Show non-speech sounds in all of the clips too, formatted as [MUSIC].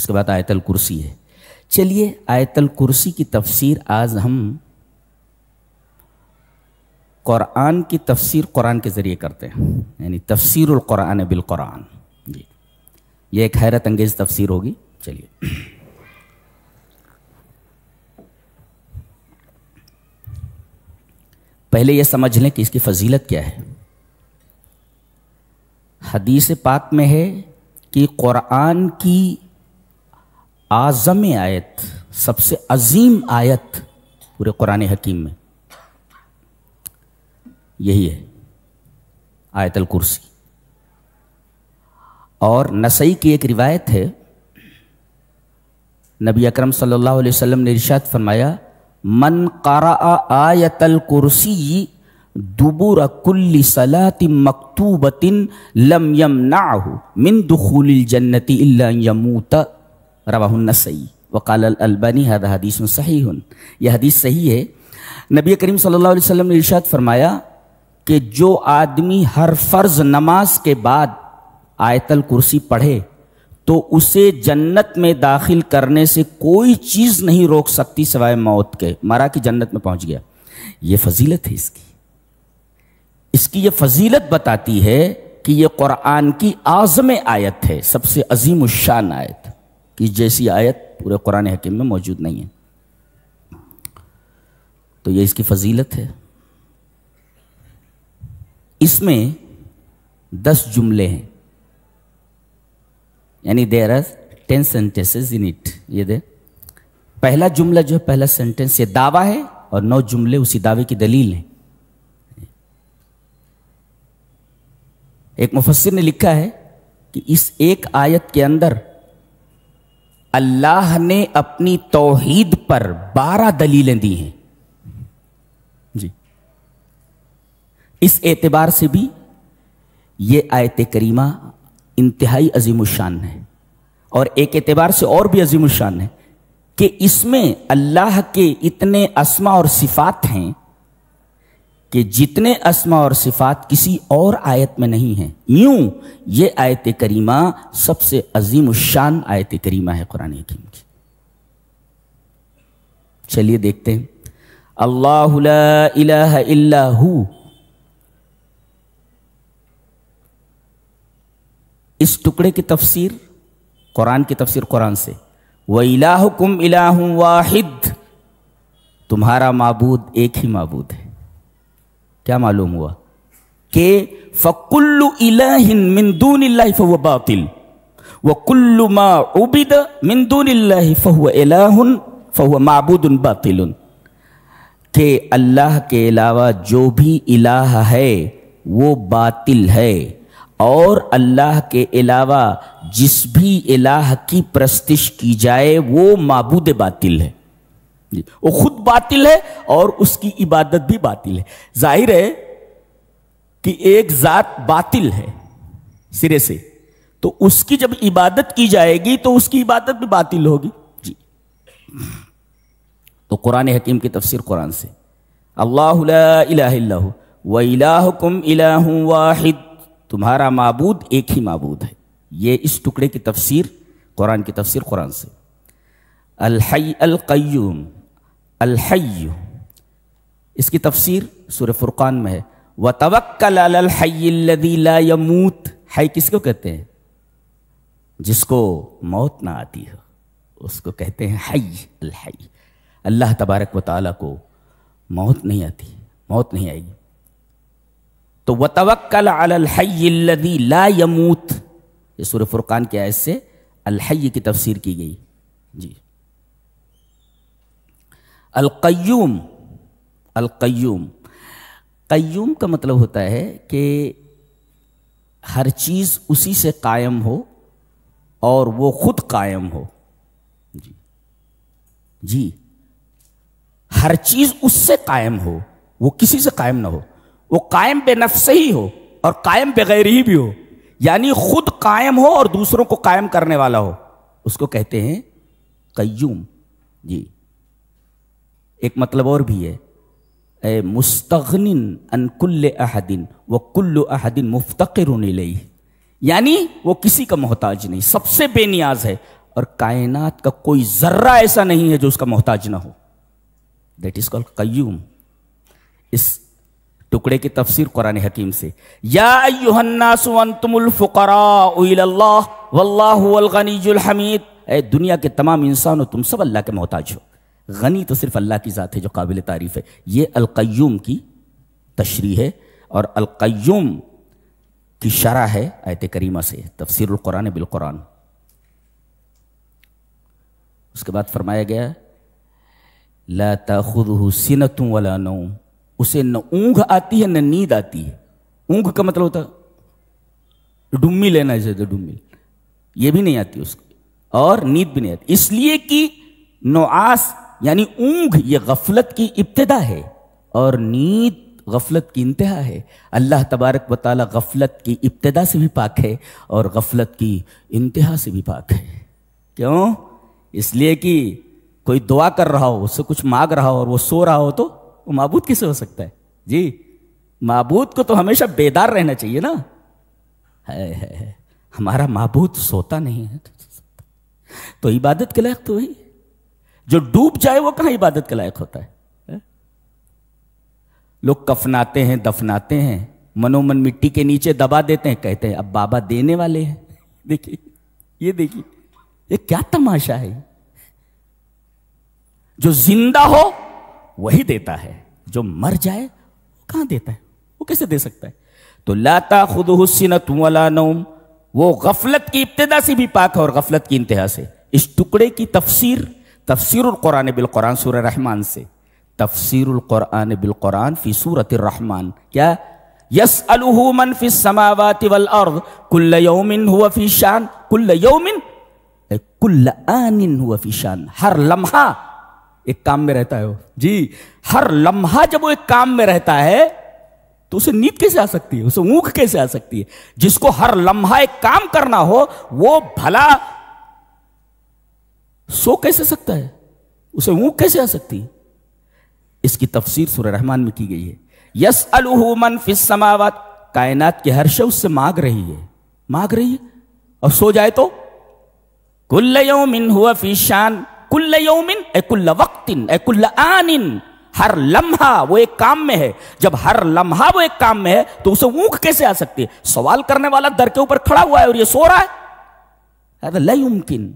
उसके बाद आयतल कुर्सी है चलिए आयतल कुर्सी की तफसीर आज हम क़ुरान की तफसीर क़ुरान के ज़रिए करते हैं यानी तफसीर क़ुरान बिलकुरान जी ये एक हैरत अंगेज़ तफसीर होगी चलिए पहले यह समझ लें कि इसकी फजीलत क्या है हदीस पाक में है कि क़ुरान की आज़म आयत सबसे अजीम आयत पूरे कुरान हकीम में यही है आयतल कुर्सी और नसई की एक रिवायत है नबी अकरम सल्लल्लाहु अलैहि वसल्लम ने इरशाद फरमाया मन कारा आयतल कुर्सी दुबुर कुल्ली सलाति मकतूबतिन लम यम नाहू मिन दुखुल जन्नति यमूता रवाहन्नसई वकाल अलबानी हद हदीस सही हन यह हदीस सही है नबी करीम सल्लल्लाहु अलैहि वसल्लम ने इरशाद फरमाया कि जो आदमी हर फर्ज नमाज के बाद आयतल कुर्सी पढ़े तो उसे जन्नत में दाखिल करने से कोई चीज़ नहीं रोक सकती सिवाय मौत के मारा कि जन्नत में पहुंच गया ये फजीलत है इसकी इसकी ये फजीलत बताती है कि ये कुरान की आज़म आयत है सबसे अजीम शान आयत कि जैसी आयत पूरे कुरान हकीम में मौजूद नहीं है तो ये इसकी फजीलत है इसमें दस जुमले हैं यानी there are ten sentences in it ये दे पहला जुमला जो है पहला सेंटेंस ये दावा है और नौ जुमले उसी दावे की दलील है एक मुफस्सिर ने लिखा है कि इस एक आयत के अंदर अल्लाह ने अपनी तोहीद पर बारह दलीलें दी हैं जी इस एतबार से भी ये आयत करीमा इंतहाई अजीमुशान है और एक एतबार से और भी अजीमुशान है कि इसमें अल्लाह के इतने असमा और सिफात हैं कि जितने असमा और सिफात किसी और आयत में नहीं है यूं ये आयत करीमा सबसे अजीम शान आयत करीमा है कुरान हकीम की चलिए देखते हैं अल्लाह इलाह इस टुकड़े की तफसीर कुरान की तफसीर कुरान से व इलाहुकुम इलाहू वाहिद तुम्हारा माबूद एक ही माबूद है क्या मालूम हुआ कि फ़कुल्लु इलाहिन मिंदून फ़हु बातिल व कुल्लु मा उबिद मिंदून फ़हु इलाहुन फ़हु मबूदन बातिल के अल्लाह के अलावा जो भी इलाह है वो बातिल है और अल्लाह के अलावा जिस भी इलाह की प्रस्तिश की जाए वो मबूद बातिल है जी वो खुद बातिल है और उसकी इबादत भी बातिल है जाहिर है कि एक जात बातिल है सिरे से तो उसकी जब इबादत की जाएगी तो उसकी इबादत भी बातिल होगी जी तो कुरान हकीम की तफसीर कुरान से अल्लाह इलाकुम वाहिद तुम्हारा मबूद एक ही मबूद है ये इस टुकड़े की तफसीर कुरान की तफसीर कुरान से अल अलकयूम अलहय इसकी तफसीर सूर्य फुरकान में है व तवक्लमूत है किसको कहते हैं जिसको मौत ना आती हो उसको कहते हैं हई अलहई अल्लाह तबारक व ताली को मौत नहीं आती मौत नहीं आई तो व तवक्ल अलहई ला यमूत ये सूर्य फुरकान के आयत से अलहई की तफसीर की गई जी अलकयूम अलकयूम कयूम का मतलब होता है कि हर चीज़ उसी से कायम हो और वो खुद कायम हो जी जी हर चीज़ उससे कायम हो वो किसी से कायम ना हो वो कायम नफसे ही हो और कायम बगैर ही भी हो यानी खुद कायम हो और दूसरों को कायम करने वाला हो उसको कहते हैं कयूम जी एक मतलब और भी है ए मुस्तगनिन अनकुल्ल अहदिन व कुल्ल अहदिन मुफ्तर यानी वो किसी का मोहताज नहीं सबसे बेनियाज है और कायनात का कोई जर्रा ऐसा नहीं है जो उसका मोहताज ना हो दैट इज कॉल्ड कयूम इस टुकड़े की तफसीर कुरान हकीम से याल्लाहमीद दुनिया के तमाम इंसानों तुम सब अल्लाह के मोहताज हो गनी तो सिर्फ अल्लाह की ज़ात है जो काबिल तारीफ़ है ये अलकयूम की तशरी है और अलकयूम की शरा है आयत करीमा से तफसरक़ुरान बिलकुरान उसके बाद फरमाया गया ला ताखुद वाला वला उसे न ऊंघ आती है न नींद आती है ऊंघ का मतलब होता डुम्मी लेना इसे तो डुम्मी ये भी नहीं आती उसकी और नींद भी नहीं आती इसलिए कि नोआस यानी ऊंघ ये गफलत की इब्तदा है और नींद गफलत की इंतहा है अल्लाह तबारक व गफलत की इब्तदा से भी पाक है और गफलत की इंतहा से भी पाक है क्यों इसलिए कि कोई दुआ कर रहा हो उससे कुछ मांग रहा हो और वो सो रहा हो तो वो मबूद कैसे हो सकता है जी मबूद को तो हमेशा बेदार रहना चाहिए ना है, है, है। हमारा मबूद सोता नहीं है तो इबादत के लायक तो वही जो डूब जाए वो कहां इबादत के लायक होता है, लोग कफनाते हैं दफनाते हैं मनोमन मिट्टी के नीचे दबा देते हैं कहते हैं अब बाबा देने वाले हैं [LAUGHS] देखिए ये देखिए ये क्या तमाशा है जो जिंदा हो वही देता है जो मर जाए वो कहां देता है वो कैसे दे सकता है तो लाता खुद हुसिन वाला वो गफलत की इब्तदा से भी पाक है और गफलत की इंतहा से इस टुकड़े की तफसीर कुरान बिल कुरान सूर रहमान से कुरान बिल कुरान फ़ी सूरत रहमान क्या यस अलहमन फिस समावाति वल अर्द कुल्ल यौमिन हुआ फ़ी शान कुल्ल यौमिन कुल्ल आनिन हुआ फ़ी शान हर लम्हा एक काम में रहता है वो जी हर लम्हा जब वो एक काम में रहता है तो उसे नींद कैसे आ सकती है उसे ऊँख कैसे आ सकती है जिसको हर लम्हा एक काम करना हो वो भला सो कैसे सकता है उसे ऊँख कैसे आ सकती है इसकी तफसीर सुर रहमान में की गई है यस अलहूमन फिस समावत कायनात के हर शव से मांग रही है मांग रही है और सो जाए तो कुल्ल यौमिन हुआ फिशान कुल्ल यौमिन ए कुल्ल वक्तिन ए कुल्ल आनिन हर लम्हा वो एक काम में है जब हर लम्हा वो एक काम में है तो उसे ऊंख कैसे आ सकती है सवाल करने वाला दर के ऊपर खड़ा हुआ है और ये सो रहा है लय लयुमकिन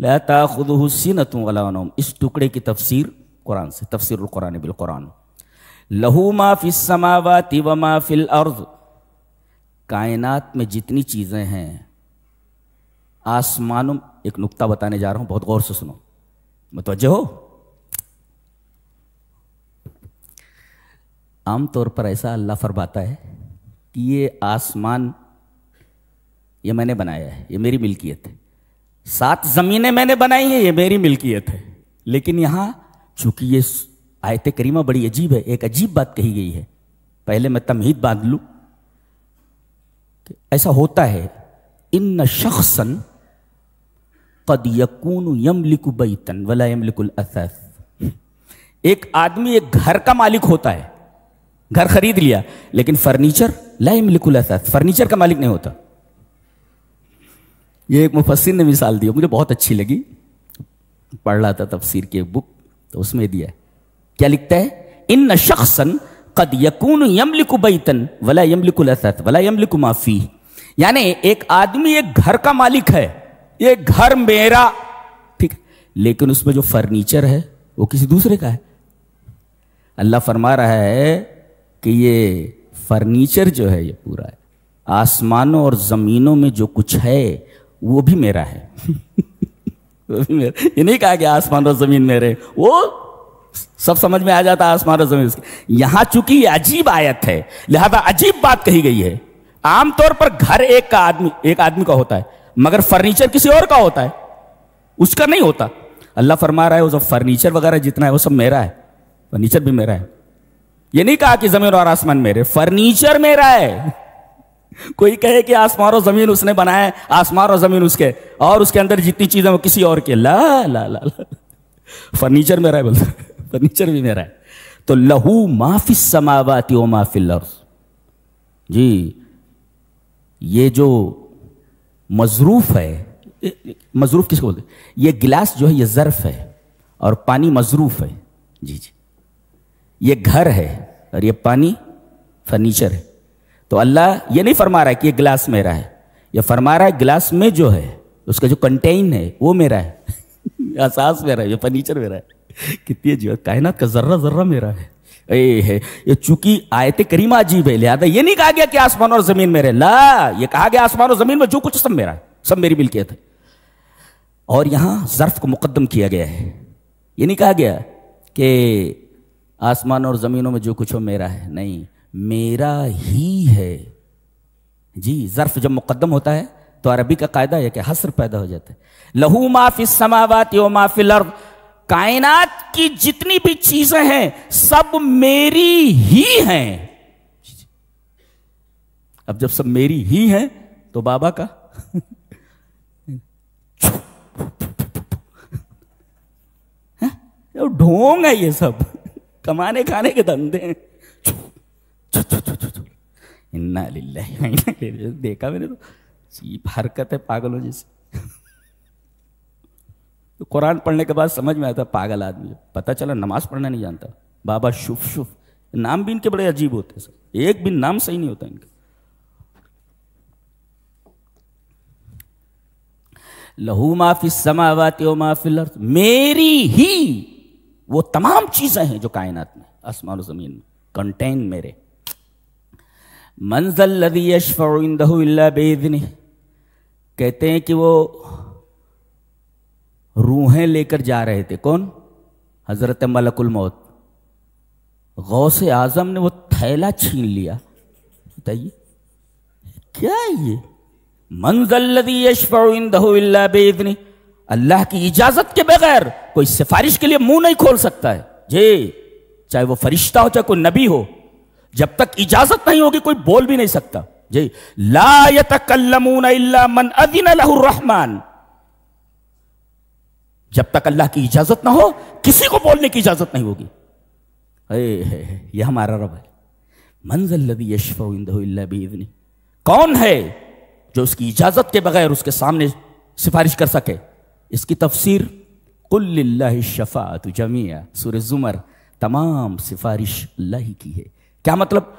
लता खुद हुसिन तुम इस टुकड़े की तफसीर कुरान से तफसर कुरान कुरान लहू माफिल समावाति व माफिल अर्ज कायनात में जितनी चीज़ें हैं आसमानों एक नुक्ता बताने जा रहा हूं बहुत गौर से सुनो मुतवजह हो आमतौर पर ऐसा अल्लाह फरमाता है कि ये आसमान ये मैंने बनाया है ये मेरी मिल्कियत है सात जमीनें मैंने बनाई है ये मेरी मिल्कियत है लेकिन यहां चूंकि ये आयत करीमा बड़ी अजीब है एक अजीब बात कही गई है पहले मैं तमहीद बांध लू ऐसा होता है इन शख्सन कद यकून यमलिक बैतन वला यमलिकुल असस एक आदमी एक घर का मालिक होता है घर खरीद लिया लेकिन फर्नीचर ला लिकुल असस फर्नीचर का मालिक नहीं होता ये एक मुफसिन ने मिसाल दी मुझे बहुत अच्छी लगी पढ़ रहा था तफसीर की एक बुक तो उसमें दिया क्या लिखता है इन शख्सन कद यकून यमलिक बैतन वला यमलिक वला यमलिक माफी यानी एक आदमी एक घर का मालिक है ये घर मेरा ठीक लेकिन उसमें जो फर्नीचर है वो किसी दूसरे का है अल्लाह फरमा रहा है कि ये फर्नीचर जो है ये पूरा है आसमानों और ज़मीनों में जो कुछ है वो भी मेरा है [LAUGHS] वो भी मेरा ये नहीं कहा कि आसमान और ज़मीन मेरे वो सब समझ में आ जाता आसमान और जमीन यहां चूंकि ये अजीब आयत है लिहाजा अजीब बात कही गई है आमतौर पर घर एक का आदमी एक आदमी का होता है मगर फर्नीचर किसी और का होता है उसका नहीं होता अल्लाह फरमा रहा है वो सब फर्नीचर वगैरह जितना है वो सब मेरा है फर्नीचर भी मेरा है ये नहीं कहा कि जमीन और आसमान मेरे फर्नीचर मेरा है कोई कहे कि आसमान और जमीन उसने बनाया आसमान और जमीन उसके और उसके अंदर जितनी चीजें वो किसी और के ला ला ला, ला। फर्नीचर मेरा है बोलते [LAUGHS] फर्नीचर भी मेरा है तो लहू माफी समावाती ओ माफिल जी ये जो मजरूफ है मजरूफ किसको बोलते ये गिलास जो है ये ज़र्फ है और पानी मजरूफ है जी जी ये घर है और ये पानी फर्नीचर है तो अल्लाह ये नहीं फरमा रहा है कि ये गिलास मेरा है यह फरमा रहा है गिलास में जो है उसका जो कंटेन है वो मेरा है [LAUGHS] एहसास मेरा है ये फर्नीचर मेरा है [LAUGHS] कितनी अजीब कायनात का जर्रा जर्रा मेरा है ए है ये चूंकि आयत करीमा अजीब है लिहाजा ये नहीं कहा गया कि आसमान और जमीन मेरे ला ये कहा गया आसमान और जमीन में जो कुछ सब मेरा है सब मेरी मिल्कियत है और यहाँ जर्फ को मुकदम किया गया है ये नहीं कहा गया कि आसमान और ज़मीनों में जो कुछ हो मेरा है नहीं मेरा ही है जी ज़र्फ जब मुकदम होता है तो अरबी का कायदा है कि हसर पैदा हो जाता है लहू माफी समावात यो माफिल अर्द कायनात की जितनी भी चीजें हैं सब मेरी ही हैं अब जब सब मेरी ही हैं तो बाबा का [LAUGHS] ढोंग है ये सब कमाने खाने के धंधे हैं इन्ना लिल्ला देखा मैंने तो चीप हरकत है पागलों जैसे तो कुरान पढ़ने के बाद समझ में आता पागल आदमी पता चला नमाज पढ़ना नहीं जानता बाबा शुभ शुभ नाम भी इनके बड़े अजीब होते हैं सर एक भी नाम सही नहीं होता इनका लहू माफी हो माफी लर्थ मेरी ही वो तमाम चीजें हैं जो कायनात में आसमान जमीन में कंटेन मेरे मंजल लदी यशफ़रदहल्ला बेदनी कहते हैं कि वो रूहें लेकर जा रहे थे कौन हज़रत मलकुल मौत गौ से आज़म ने वो थैला छीन लिया बताइए क्या ये मंजल्लदी यशफ़रदहल्ला बेदनी अल्लाह की इजाज़त के बगैर कोई सिफारिश के लिए मुंह नहीं खोल सकता है जे चाहे वो फरिश्ता हो चाहे कोई नबी हो जब तक इजाजत नहीं होगी कोई बोल भी नहीं सकता जी लायत कल्लमून मन अदीन रहमान जब तक अल्लाह की इजाजत ना हो किसी को बोलने की इजाजत नहीं होगी यह हमारा रब है मंजल यशफी कौन है जो उसकी इजाजत के बगैर उसके सामने सिफारिश कर सके इसकी तफसीर कुल्ला शफात जमिया सुर जुमर तमाम सिफारिश अल्लाह की है क्या मतलब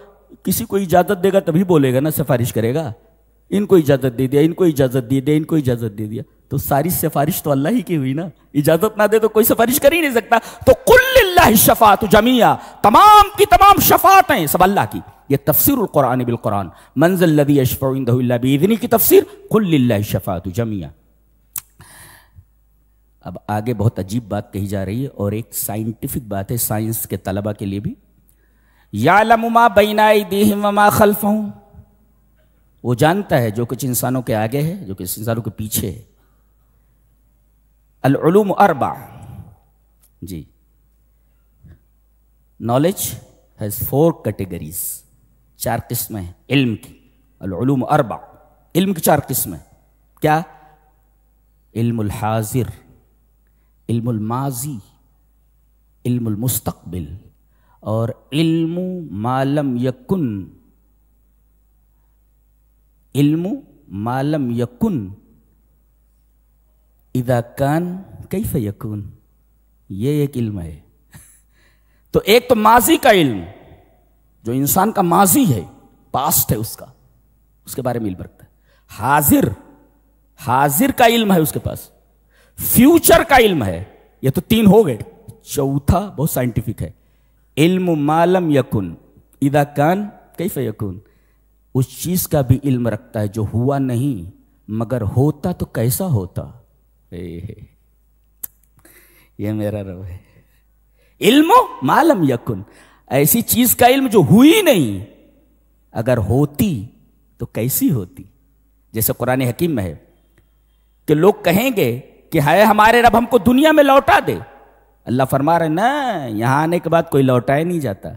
किसी को इजाज़त देगा तभी बोलेगा ना सिफारिश करेगा इनको इजाज़त दे दिया इनको इजाज़त दे दिया इनको इजाज़त दे दिया तो सारी सिफारिश तो अल्लाह ही की हुई ना इजाज़त ना दे तो कोई सिफारिश कर ही नहीं सकता तो कुल्ला शफात जमिया तमाम की तमाम शफात हैं सब अल्लाह की ये तफसर कुरान कुरान मंजिल लदी अशफ़ाबिदनी की तफसर कुल्ला शफात जमिया अब आगे बहुत अजीब बात कही जा रही है और एक साइंटिफिक बात है साइंस के तलबा के लिए भी या लमुमा बैनाई दीमा खल्फ हूं वो जानता है जो कुछ इंसानों के आगे है जो कुछ इंसानों के पीछे है अलूम अरबा जी नॉलेज हैज़ फोर कैटेगरीज चार किस्में हैं इल्म की अलूम अरबा इल्म की चार किस्में क्या इल्मुल हाजिर इल्मुल माजी इल्मुल मुस्तकबिल और इल्मु मालम यकुन इल्म मालम यकुन इदा कान कैफ यकुन ये एक इल्म है [LAUGHS] तो एक तो माजी का इल्म जो इंसान का माजी है पास्ट है उसका उसके बारे में इल्म रखता है हाजिर हाजिर का इल्म है उसके पास फ्यूचर का इल्म है ये तो तीन हो गए चौथा बहुत साइंटिफिक है इल्म मालम यकुन इदा कान कैफ यकुन उस चीज़ का भी इल्म रखता है जो हुआ नहीं मगर होता तो कैसा होता ये मेरा रब है इल्म मालम यकुन ऐसी चीज का इल्म जो हुई नहीं अगर होती तो कैसी होती जैसे कुरान हकीम में है कि लोग कहेंगे कि हाय हमारे रब हमको दुनिया में लौटा दे अल्लाह फरमा रहे ना यहाँ आने के बाद कोई लौटाया नहीं जाता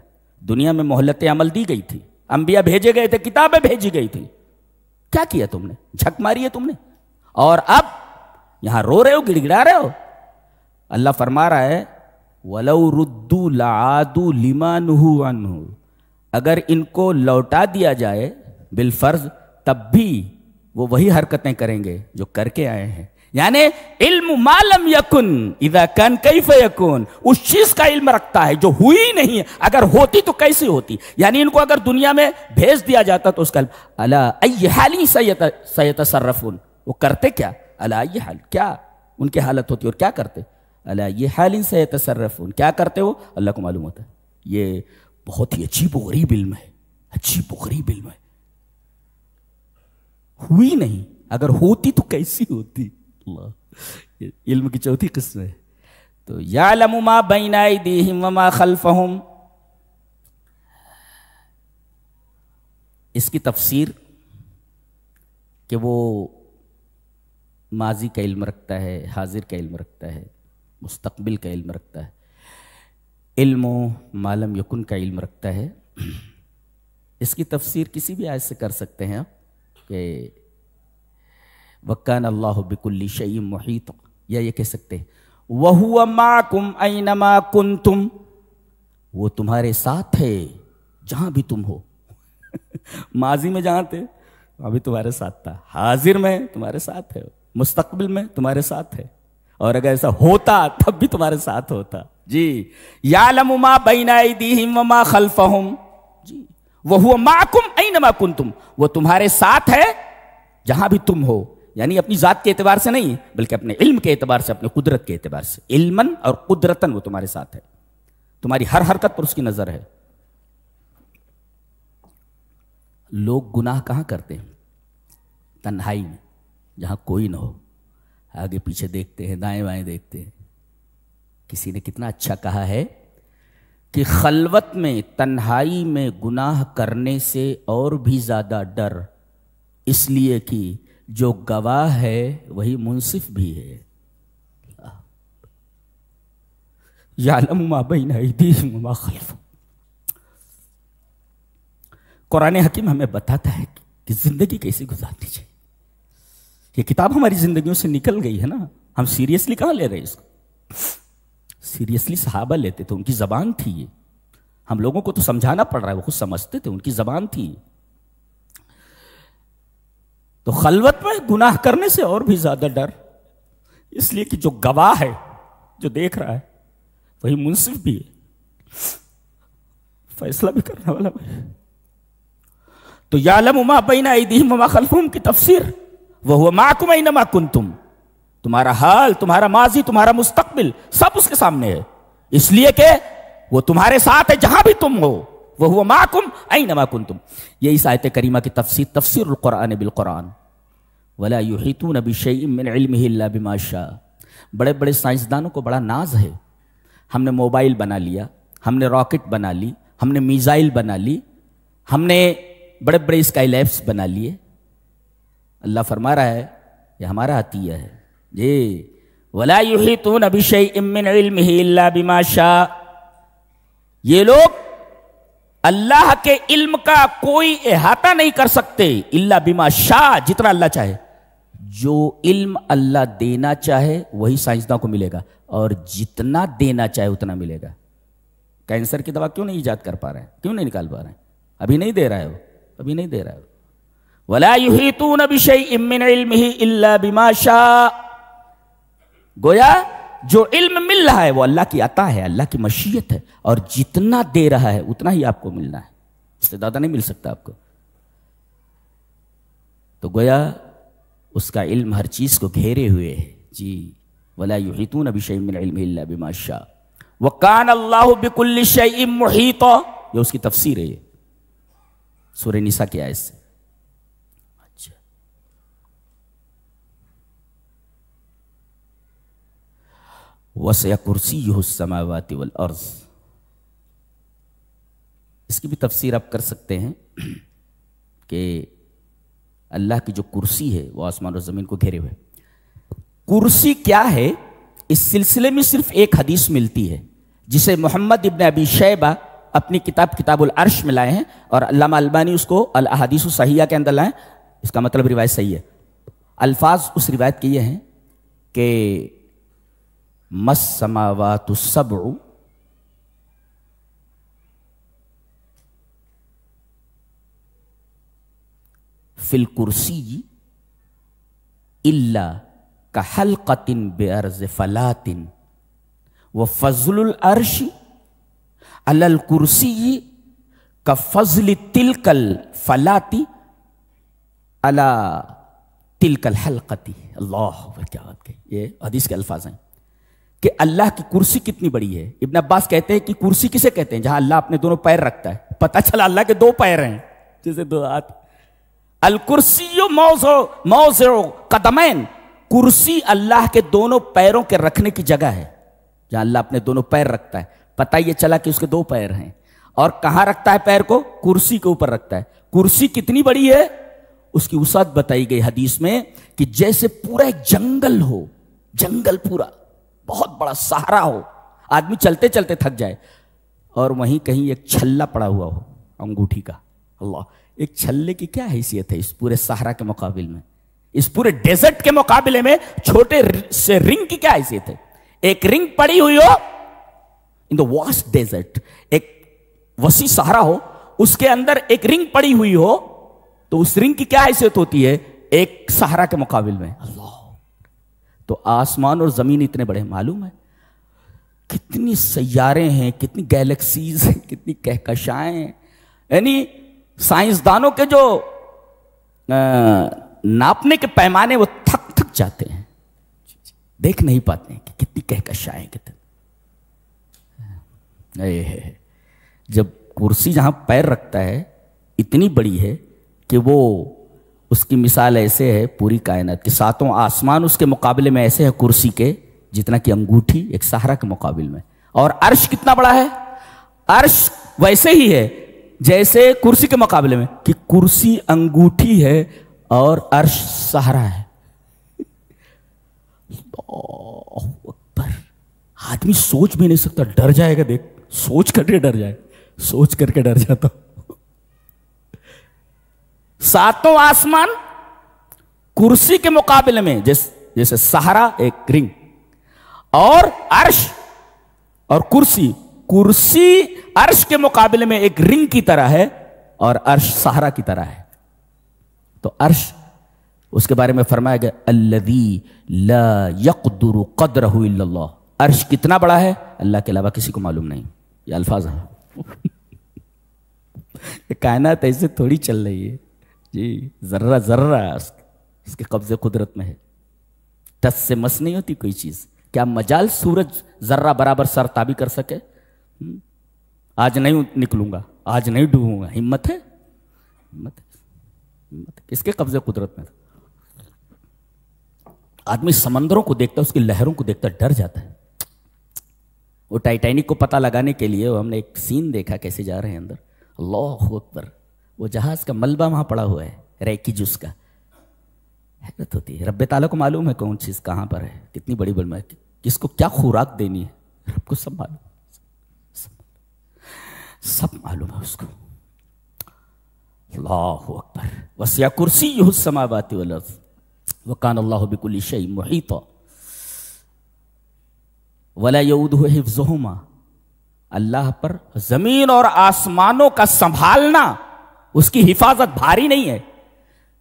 दुनिया में मोहलत अमल दी गई थी अंबिया भेजे गए थे किताबें भेजी गई थी क्या किया तुमने झक मारी है तुमने और अब यहां रो रहे हो गिड़गिड़ा रहे हो अल्लाह फरमा रहा है वलऊ रुद्दू लादू लिमा नुहू अगर इनको लौटा दिया जाए बिलफर्ज तब भी वो वही हरकतें करेंगे जो करके आए हैं यानी इल्म मालम यकुन इदा कैफ यकुन उस चीज का इल्म रखता है जो हुई नहीं है अगर होती तो कैसी होती यानी इनको अगर दुनिया में भेज दिया जाता तो उसका अला हाली सैत वो करते क्या अला हाल क्या उनकी हालत होती और क्या करते अला ये हालिन सैत सर्रफून क्या करते हो अल्लाह को मालूम होता है ये बहुत ही अजीब गरीब इल्म है अजीब गरीब इल्म है हुई नहीं अगर होती तो कैसी होती इल्म की चौथी किस्म है तो या लमुमा बैनाई देहिम वमा खलफहम इसकी तफसीर कि वो माजी का इल्म रखता है हाजिर का इल्म रखता है मुस्तकबिल का इल्म रखता है इल्म मालम यकुन का इल्म रखता है इसकी तफसीर किसी भी आयत से कर सकते हैं आप कि वक्न अल्लाह बिकुल्ली शई मुहित या ये कह सकते हैं वह माकुम ऐनमा कुन तुम वो तुम्हारे साथ है जहां भी तुम हो माजी में जहां थे अभी तुम्हारे साथ था हाजिर में तुम्हारे साथ है मुस्तकबिल में तुम्हारे साथ है और अगर ऐसा होता तब भी तुम्हारे साथ होता जी या लमुमा बैनाई दीहिम मा खलफहुम जी वह माकुम ऐनमा कुन तुम वो तुम्हारे साथ है जहां भी तुम हो यानी अपनी ज़ात के एतबार से नहीं बल्कि अपने इल्म के एतबार से अपने कुदरत के एतबार से इल्मन और कुदरतन वो तुम्हारे साथ है तुम्हारी हर हरकत पर उसकी नज़र है लोग गुनाह कहां करते हैं तन्हाई में जहां कोई ना हो आगे पीछे देखते हैं दाएं बाएं देखते हैं किसी ने कितना अच्छा कहा है कि खलवत में तन्हाई में गुनाह करने से और भी ज़्यादा डर इसलिए कि जो गवाह है वही मुनसिफ भी है खलफ कुरान हकीम हमें बताता है कि ज़िंदगी कैसे गुजारनी चाहिए ये किताब हमारी ज़िंदगियों से निकल गई है ना हम सीरियसली कहाँ ले रहे हैं इसको सीरियसली सहाबा लेते थे उनकी ज़बान थी ये हम लोगों को तो समझाना पड़ रहा है वो खुद समझते थे उनकी ज़बान थी ये तो खलवत में गुनाह करने से और भी ज्यादा डर इसलिए कि जो गवाह है जो देख रहा है वही मुंसिफ भी है फैसला भी करने वाला भाई तो यालम उमा बैना ईदीम खलफूम की तफसीर वह हुआ माकुम नमा कुन तुम तुम्हारा हाल तुम्हारा माजी तुम्हारा मुस्तकबिल सब उसके सामने है इसलिए कि वो तुम्हारे साथ है जहां भी तुम हो वह माकुम आई नमाकुन तुम यही साहित्य करीमा की तफसी तफसर क़ुरान बिल कुरान वला युहितू नबी शईमिन शाह बड़े बड़े साइंसदानों को बड़ा नाज है हमने मोबाइल बना लिया हमने रॉकेट बना ली हमने मिज़ाइल बना ली हमने बड़े बड़े स्काई लैब्स बना लिए अल्लाह फरमा रहा है ये हमारा हतिया है ये वला यू ही तू बिमा शाह ये लोग अल्लाह के इल्म का कोई अहाता नहीं कर सकते इल्ला बिमा शाह जितना अल्लाह चाहे जो इल्म अल्लाह देना चाहे वही साइंसदान को मिलेगा और जितना देना चाहे उतना मिलेगा कैंसर की दवा क्यों नहीं ईजाद कर पा रहे हैं क्यों नहीं निकाल पा रहे हैं अभी नहीं दे रहा है वो अभी नहीं दे रहा है वो वला यही तू नबिश इमिन इल्म ही इल्ला बिमा शाह गोया जो इल्म मिल रहा है वो अल्लाह की आता है अल्लाह की मशीयत है और जितना दे रहा है उतना ही आपको मिलना है उससे ज़्यादा नहीं मिल सकता आपको तो गोया उसका इल्म हर चीज़ को घेरे हुए है जी वला युहितून युतून बिमाशा वकान अल्लाह बिकुल्ल शई मुहित ये उसकी तफसीर है ये सुर निसा की आयत से वसया कुर्सी समावाति वल अर्ज इसकी भी तफसीर आप कर सकते हैं [CLEARS THROAT] कि अल्लाह की जो कुर्सी है वो आसमान और ज़मीन को घेरे हुए कुर्सी क्या है इस सिलसिले में सिर्फ एक हदीस मिलती है जिसे मोहम्मद इबन अबी शैबा अपनी किताब किताबुल अर्श में लाए हैं और अल्लामा अल्बानी उसको अल अहादीस सहिया के अंदर लाए इसका मतलब रिवायत सही है अल्फाज उस रिवायत के ये हैं कि मस समावा तु सब फिल कुर्सी इल्ला का हलकतिन बेअर्ज फलातिन व फजल अर्श अलल कुर्सी का फजल तिलकल फलाती अला तिलकल हलकती अल्लाह क्या बात ये हदीस के अल्फाज हैं कि अल्लाह की कुर्सी कितनी बड़ी है इबन अब्बास कहते हैं कि कुर्सी किसे कहते हैं जहां अल्लाह अपने दोनों पैर रखता है पता चला अल्लाह के दो पैर हैं जैसे दो हाथ अल कुर्सी कदमैन कुर्सी अल्लाह के दोनों पैरों के रखने की जगह है जहां अल्लाह अपने दोनों पैर रखता है पता यह चला कि उसके दो पैर हैं और कहां रखता है पैर को कुर्सी के ऊपर रखता है कुर्सी कितनी बड़ी है उसकी उसत बताई गई हदीस में कि जैसे पूरा एक जंगल हो जंगल पूरा बहुत बड़ा सहारा हो आदमी चलते चलते थक जाए और वहीं कहीं एक छल्ला पड़ा हुआ हो अंगूठी का अल्लाह एक छल्ले की क्या हैसियत है इस पूरे सहारा के मुकाबले में इस पूरे डेजर्ट के मुकाबले में छोटे से रिंग की क्या हैसियत है एक रिंग पड़ी हुई हो इन द वास्ट डेजर्ट एक वसी सहारा हो उसके अंदर एक रिंग पड़ी हुई हो तो उस रिंग की क्या हैसियत होती है एक सहारा के मुकाबले में अल्लाह तो आसमान और ज़मीन इतने बड़े मालूम है कितनी सैारे हैं कितनी गैलेक्सीज हैं कितनी कहकशाएं यानी साइंसदानों के जो आ, नापने के पैमाने वो थक थक जाते हैं देख नहीं पाते हैं कि कितनी कहकशाएं कितनी ये जब कुर्सी जहां पैर रखता है इतनी बड़ी है कि वो उसकी मिसाल ऐसे है पूरी कायनत के सातों आसमान उसके मुकाबले में ऐसे है कुर्सी के जितना कि अंगूठी एक सहारा के मुकाबले में और अर्श कितना बड़ा है अर्श वैसे ही है जैसे कुर्सी के मुकाबले में कि कुर्सी अंगूठी है और अर्श सहारा है आदमी सोच भी नहीं सकता डर जाएगा देख सोच करके डर जाए सोच करके डर जाता सातों आसमान कुर्सी के मुकाबले में जैसे जैसे सहारा एक रिंग और अर्श और कुर्सी कुर्सी अर्श के मुकाबले में एक रिंग की तरह है और अर्श सहारा की तरह है तो अर्श उसके बारे में फरमाया गया अल्लदी लकदुर कदर कदर अर्श कितना बड़ा है अल्लाह के अलावा किसी को मालूम नहीं ये अल्फाज है [LAUGHS] कायनात ऐसे थोड़ी चल रही है जी ज़र्रा ज़र्रा उसके कब्ज़े कुदरत में है टस से मस नहीं होती कोई चीज़ क्या मजाल सूरज ज़र्रा बराबर ताबी कर सके हम्म। आज नहीं निकलूंगा आज नहीं डूबूंगा हिम्मत है हिम्मत है हिम्मत किसके इसके कब्ज़े कुदरत में आदमी समंदरों को देखता है उसकी लहरों को देखता डर जाता है वो टाइटैनिक को पता लगाने के लिए हमने एक सीन देखा कैसे जा रहे हैं अंदर अल्लाह अकबर वो जहाज का मलबा वहां पड़ा हुआ है रैकी जूस का हैरत होती है रब ताला को मालूम है कौन चीज़ कहां पर है कितनी बड़ी बड़ी कि, किसको क्या खुराक देनी है रब को सब मालूम सब सब मालूम है उसको अल्लाह अकबर वसिया कुर्सी युसमाबाती वलफ वकान अल्लाह बिकुल शई मुहित वला यऊद हिफ्जहुमा अल्लाह पर जमीन और आसमानों का संभालना उसकी हिफाजत भारी नहीं है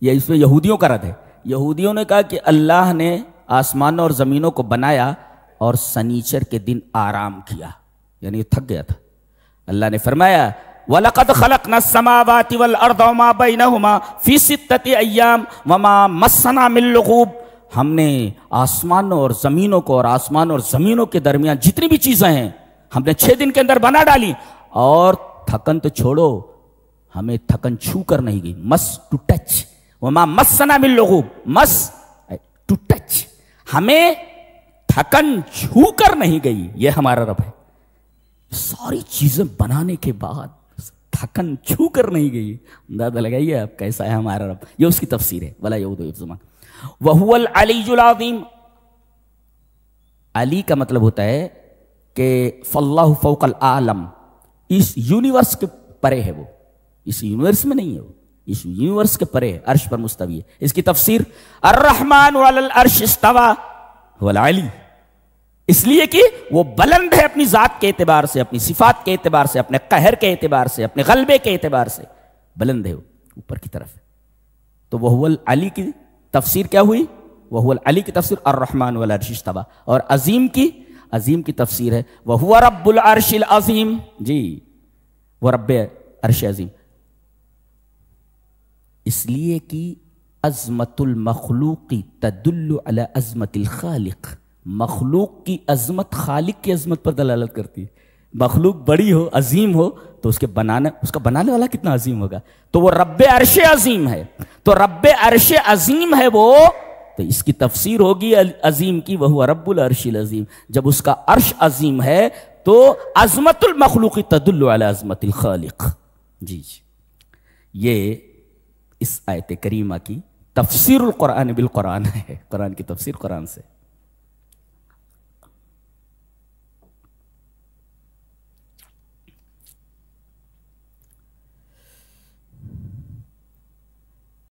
यह इसमें यहूदियों का रद है यहूदियों ने कहा कि अल्लाह ने आसमानों और ज़मीनों को बनाया और सनीचर के दिन आराम किया यानी थक गया था अल्लाह ने फरमाया वलकद खलक न समावाती वल अर्दमा बैनहुमा फी सित्तति अय्याम वमा मसना मिल्लुगूब हमने आसमानों और ज़मीनों को और आसमान और ज़मीनों के दरमियान जितनी भी चीज़ें हैं हमने छह दिन के अंदर बना डाली और थकन तो छोड़ो हमें थकन छू कर नहीं गई मस टू टच मां मस सना मिल लोगो मस टू टच हमें थकन छू कर नहीं गई ये हमारा रब है सारी चीजें बनाने के बाद थकन छू कर नहीं गई अंदाजा लगाइए आप कैसा है हमारा रब ये उसकी तफसीर है भला यहूदमा वहुअल अलीजुलाजीम अली का मतलब होता है कि फल्लाह फ़ौकल आलम इस यूनिवर्स के परे है वो इस यूनिवर्स में नहीं है वो इस यूनिवर्स के परे अर्श पर मुस्तवी है इसकी तफसीर अर्रहमान वाल अर्श इस्तवा वलाली इसलिए कि वो बुलंद है अपनी ज़ात के एतबार से अपनी सिफात के एतबार से अपने कहर के एतबार से अपने गलबे के एतबार से बुलंद है वो ऊपर की तरफ तो वह अली की तफसीर क्या हुई वह अली की तफसीर अर्रहमान वाल अर्श तबा और अजीम की अजीम की तफसीर है वह रब्बुल अर्शिल अजीम जी वह रब अर्श अजीम इसलिए कि अज़मतुल मखलूकी तदुल्लु अला खालिक मखलूक की अज़मत खालिक की अज़मत पर दलालत करती है मखलूक बड़ी हो अजीम हो तो उसके बनाने उसका बनाने वाला कितना अजीम होगा तो वो रब अरश अजीम है तो रब अरश अजीम है वो तो इसकी तफसीर होगी अजीम की वह रब्बुल अरशिल अजीम जब उसका अर्श अजीम है तो अजमतुल मखलूकी तदुल्ल अजमतुल खालिक जी जी ये इस आयत करीमा की तफसर क़ुरान बिल क़ुरान है कुरान की तफसीर कुरान से